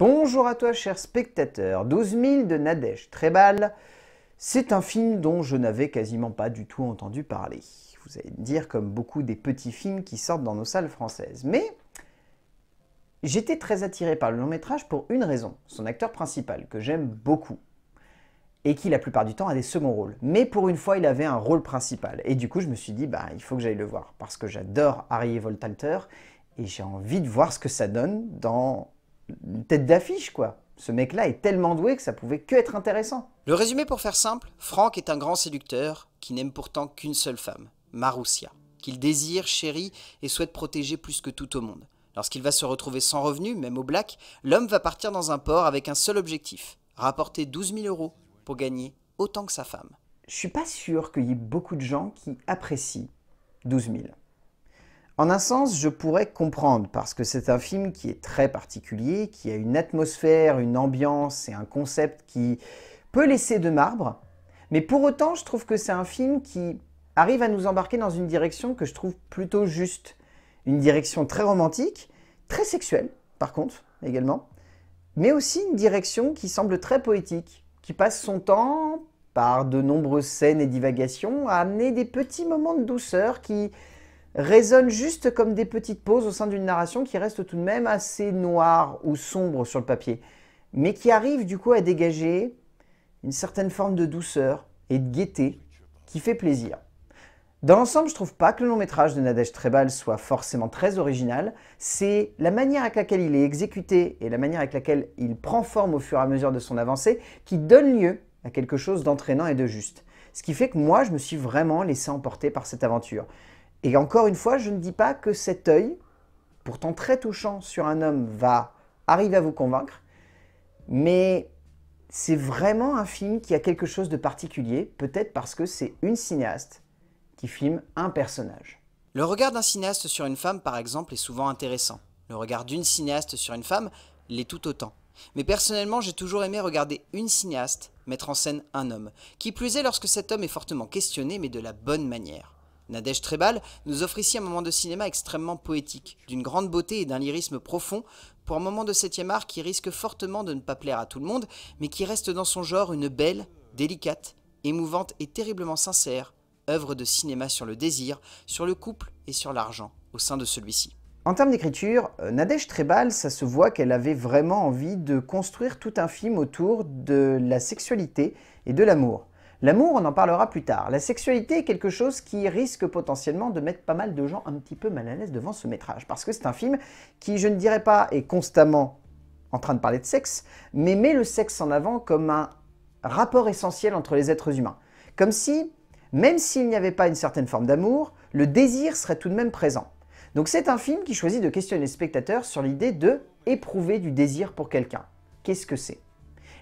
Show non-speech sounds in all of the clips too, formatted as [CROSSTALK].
Bonjour à toi, cher spectateur. 12 000 de Nadège Trebal, C'est un film dont je n'avais quasiment pas du tout entendu parler. Vous allez me dire, comme beaucoup des petits films qui sortent dans nos salles françaises. Mais j'étais très attiré par le long métrage pour une raison son acteur principal, que j'aime beaucoup et qui la plupart du temps a des seconds rôles. Mais pour une fois, il avait un rôle principal. Et du coup, je me suis dit, bah, il faut que j'aille le voir, parce que j'adore Harry Voltalter, et j'ai envie de voir ce que ça donne dans tête d'affiche, quoi. Ce mec-là est tellement doué que ça pouvait que être intéressant. Le résumé pour faire simple, Franck est un grand séducteur qui n'aime pourtant qu'une seule femme, Maroussia, qu'il désire, chérit et souhaite protéger plus que tout au monde. Lorsqu'il va se retrouver sans revenu, même au black, l'homme va partir dans un port avec un seul objectif, rapporter 12 000 euros pour gagner autant que sa femme. Je suis pas sûr qu'il y ait beaucoup de gens qui apprécient 12 000. En un sens, je pourrais comprendre, parce que c'est un film qui est très particulier, qui a une atmosphère, une ambiance et un concept qui peut laisser de marbre, mais pour autant, je trouve que c'est un film qui arrive à nous embarquer dans une direction que je trouve plutôt juste. Une direction très romantique, très sexuelle, par contre, également, mais aussi une direction qui semble très poétique, qui passe son temps, par de nombreuses scènes et divagations, à amener des petits moments de douceur qui résonnent juste comme des petites pauses au sein d'une narration qui reste tout de même assez noire ou sombre sur le papier, mais qui arrive du coup à dégager une certaine forme de douceur et de gaieté qui fait plaisir. Dans l'ensemble, je trouve pas que le long métrage de Nadège Trebal soit forcément très original. C'est la manière avec laquelle il est exécuté et la manière avec laquelle il prend forme au fur et à mesure de son avancée qui donne lieu à quelque chose d'entraînant et de juste. Ce qui fait que moi, je me suis vraiment laissé emporter par cette aventure. Et encore une fois, je ne dis pas que cet œil, pourtant très touchant sur un homme, va arriver à vous convaincre, mais c'est vraiment un film qui a quelque chose de particulier, peut-être parce que c'est une cinéaste qui filme un personnage. Le regard d'un cinéaste sur une femme, par exemple, est souvent intéressant. Le regard d'une cinéaste sur une femme l'est tout autant. Mais personnellement, j'ai toujours aimé regarder une cinéaste mettre en scène un homme, qui plus est lorsque cet homme est fortement questionné, mais de la bonne manière. Nadège Trebal nous offre ici un moment de cinéma extrêmement poétique, d'une grande beauté et d'un lyrisme profond, pour un moment de 7 art qui risque fortement de ne pas plaire à tout le monde, mais qui reste dans son genre une belle, délicate, émouvante et terriblement sincère œuvre de cinéma sur le désir, sur le couple et sur l'argent au sein de celui-ci. En termes d'écriture, euh, Nadège Trebal, ça se voit qu'elle avait vraiment envie de construire tout un film autour de la sexualité et de l'amour. L'amour, on en parlera plus tard. La sexualité est quelque chose qui risque potentiellement de mettre pas mal de gens un petit peu mal à l'aise devant ce métrage. Parce que c'est un film qui, je ne dirais pas, est constamment en train de parler de sexe, mais met le sexe en avant comme un rapport essentiel entre les êtres humains. Comme si, même s'il n'y avait pas une certaine forme d'amour, le désir serait tout de même présent. Donc c'est un film qui choisit de questionner les spectateurs sur l'idée de éprouver du désir pour quelqu'un. Qu'est-ce que c'est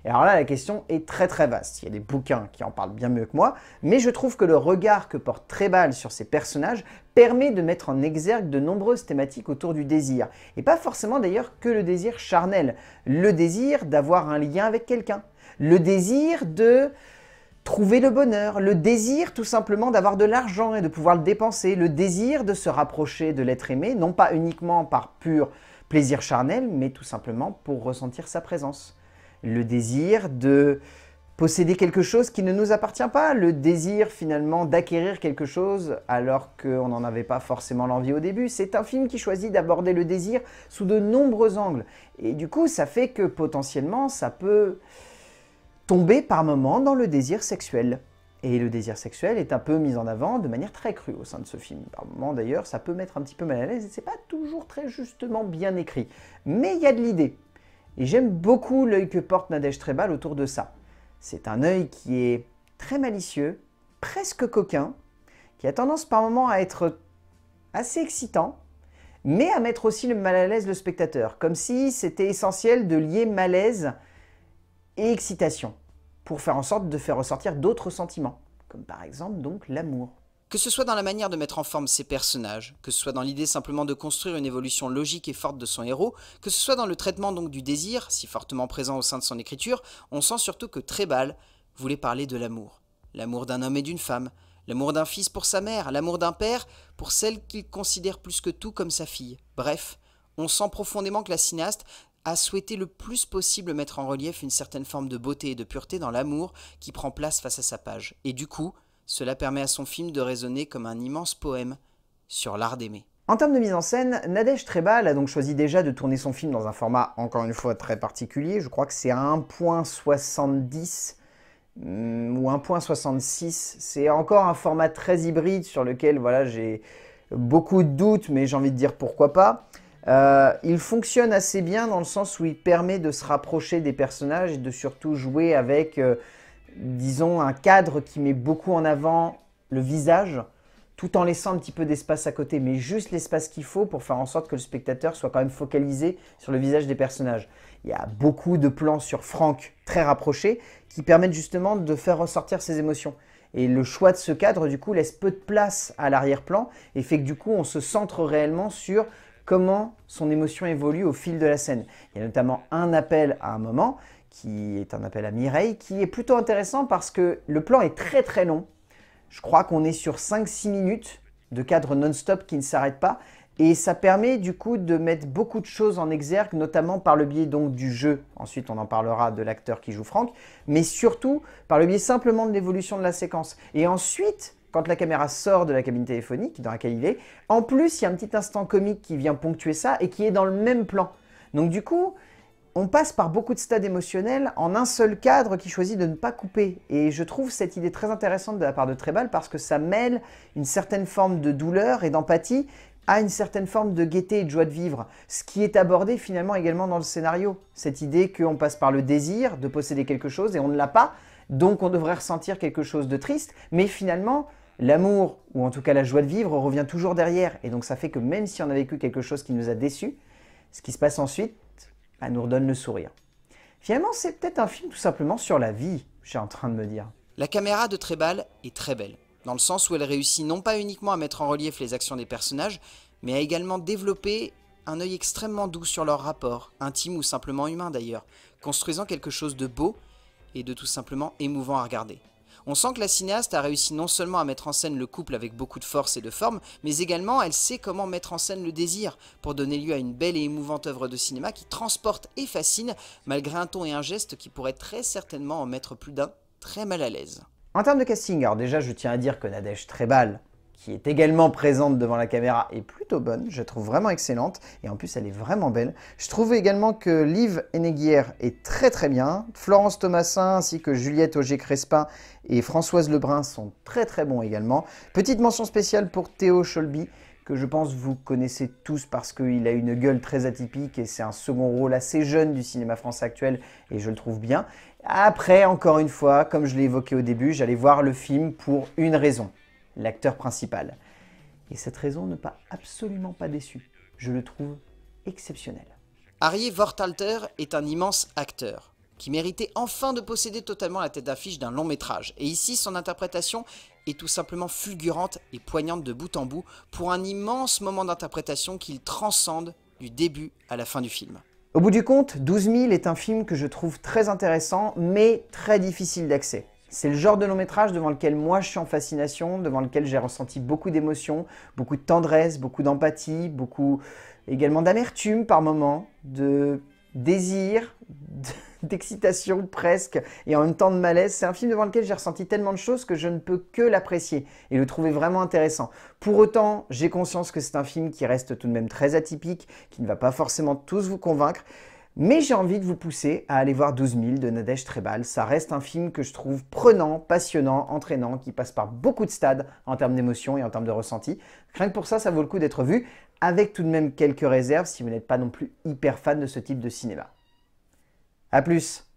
alors là, la question est très très vaste. Il y a des bouquins qui en parlent bien mieux que moi, mais je trouve que le regard que porte Trébal sur ces personnages permet de mettre en exergue de nombreuses thématiques autour du désir. Et pas forcément d'ailleurs que le désir charnel, le désir d'avoir un lien avec quelqu'un, le désir de trouver le bonheur, le désir tout simplement d'avoir de l'argent et de pouvoir le dépenser, le désir de se rapprocher de l'être aimé, non pas uniquement par pur plaisir charnel, mais tout simplement pour ressentir sa présence le désir de posséder quelque chose qui ne nous appartient pas, le désir finalement d'acquérir quelque chose alors qu'on n'en avait pas forcément l'envie au début. C'est un film qui choisit d'aborder le désir sous de nombreux angles. Et du coup, ça fait que potentiellement, ça peut tomber par moments dans le désir sexuel. Et le désir sexuel est un peu mis en avant de manière très crue au sein de ce film. Par moments d'ailleurs, ça peut mettre un petit peu mal à l'aise et c'est pas toujours très justement bien écrit. Mais il y a de l'idée. Et j'aime beaucoup l'œil que porte Nadège Trébal autour de ça. C'est un œil qui est très malicieux, presque coquin, qui a tendance par moments à être assez excitant, mais à mettre aussi le mal à l'aise le spectateur, comme si c'était essentiel de lier malaise et excitation, pour faire en sorte de faire ressortir d'autres sentiments, comme par exemple donc l'amour. Que ce soit dans la manière de mettre en forme ses personnages, que ce soit dans l'idée simplement de construire une évolution logique et forte de son héros, que ce soit dans le traitement donc du désir, si fortement présent au sein de son écriture, on sent surtout que Trébal voulait parler de l'amour. L'amour d'un homme et d'une femme, l'amour d'un fils pour sa mère, l'amour d'un père pour celle qu'il considère plus que tout comme sa fille. Bref, on sent profondément que la cinéaste a souhaité le plus possible mettre en relief une certaine forme de beauté et de pureté dans l'amour qui prend place face à sa page. Et du coup, cela permet à son film de résonner comme un immense poème sur l'art d'aimer. En termes de mise en scène, Nadej Trebal a donc choisi déjà de tourner son film dans un format encore une fois très particulier. Je crois que c'est à 1.70 mm, ou 1.66. C'est encore un format très hybride sur lequel voilà, j'ai beaucoup de doutes, mais j'ai envie de dire pourquoi pas. Euh, il fonctionne assez bien dans le sens où il permet de se rapprocher des personnages et de surtout jouer avec euh, disons, un cadre qui met beaucoup en avant le visage, tout en laissant un petit peu d'espace à côté, mais juste l'espace qu'il faut pour faire en sorte que le spectateur soit quand même focalisé sur le visage des personnages. Il y a beaucoup de plans sur Franck très rapprochés qui permettent justement de faire ressortir ses émotions. Et le choix de ce cadre, du coup, laisse peu de place à l'arrière-plan et fait que du coup, on se centre réellement sur comment son émotion évolue au fil de la scène. Il y a notamment un appel à un moment qui est un appel à Mireille, qui est plutôt intéressant parce que le plan est très très long. Je crois qu'on est sur 5-6 minutes de cadre non-stop qui ne s'arrête pas. Et ça permet du coup de mettre beaucoup de choses en exergue, notamment par le biais donc du jeu. Ensuite, on en parlera de l'acteur qui joue Franck, mais surtout par le biais simplement de l'évolution de la séquence. Et ensuite, quand la caméra sort de la cabine téléphonique dans laquelle il est, en plus, il y a un petit instant comique qui vient ponctuer ça et qui est dans le même plan. Donc du coup, on passe par beaucoup de stades émotionnels en un seul cadre qui choisit de ne pas couper. Et je trouve cette idée très intéressante de la part de Trébal parce que ça mêle une certaine forme de douleur et d'empathie à une certaine forme de gaieté et de joie de vivre, ce qui est abordé finalement également dans le scénario. Cette idée qu'on passe par le désir de posséder quelque chose et on ne l'a pas, donc on devrait ressentir quelque chose de triste, mais finalement, l'amour, ou en tout cas la joie de vivre, revient toujours derrière. Et donc ça fait que même si on a vécu quelque chose qui nous a déçus, ce qui se passe ensuite, elle nous redonne le sourire. Finalement, c'est peut-être un film tout simplement sur la vie, je suis en train de me dire. La caméra de Trébal est très belle, dans le sens où elle réussit non pas uniquement à mettre en relief les actions des personnages, mais à également développer un œil extrêmement doux sur leur rapport, intime ou simplement humain d'ailleurs, construisant quelque chose de beau et de tout simplement émouvant à regarder. On sent que la cinéaste a réussi non seulement à mettre en scène le couple avec beaucoup de force et de forme, mais également elle sait comment mettre en scène le désir, pour donner lieu à une belle et émouvante œuvre de cinéma qui transporte et fascine, malgré un ton et un geste qui pourraient très certainement en mettre plus d'un très mal à l'aise. En termes de casting, alors déjà je tiens à dire que Nadège Trébal qui est également présente devant la caméra, est plutôt bonne. Je la trouve vraiment excellente. Et en plus, elle est vraiment belle. Je trouve également que Liv Eneguière est très très bien. Florence Thomasin ainsi que Juliette Auger-Crespin et Françoise Lebrun sont très très bons également. Petite mention spéciale pour Théo Scholby que je pense vous connaissez tous parce qu'il a une gueule très atypique et c'est un second rôle assez jeune du cinéma français actuel et je le trouve bien. Après, encore une fois, comme je l'ai évoqué au début, j'allais voir le film pour une raison l'acteur principal. Et cette raison ne m'a absolument pas déçu. Je le trouve exceptionnel. Harry Vortalter est un immense acteur qui méritait enfin de posséder totalement la tête d'affiche d'un long métrage. Et ici, son interprétation est tout simplement fulgurante et poignante de bout en bout pour un immense moment d'interprétation qu'il transcende du début à la fin du film. Au bout du compte, 12 000 est un film que je trouve très intéressant, mais très difficile d'accès. C'est le genre de long métrage devant lequel moi je suis en fascination, devant lequel j'ai ressenti beaucoup d'émotions, beaucoup de tendresse, beaucoup d'empathie, beaucoup également d'amertume par moments, de désir, [LAUGHS] d'excitation presque, et en même temps de malaise. C'est un film devant lequel j'ai ressenti tellement de choses que je ne peux que l'apprécier et le trouver vraiment intéressant. Pour autant, j'ai conscience que c'est un film qui reste tout de même très atypique, qui ne va pas forcément tous vous convaincre. Mais j'ai envie de vous pousser à aller voir 12 000 de Nadège Trébal. Ça reste un film que je trouve prenant, passionnant, entraînant, qui passe par beaucoup de stades en termes d'émotion et en termes de ressenti. Rien que pour ça, ça vaut le coup d'être vu, avec tout de même quelques réserves si vous n'êtes pas non plus hyper fan de ce type de cinéma. A plus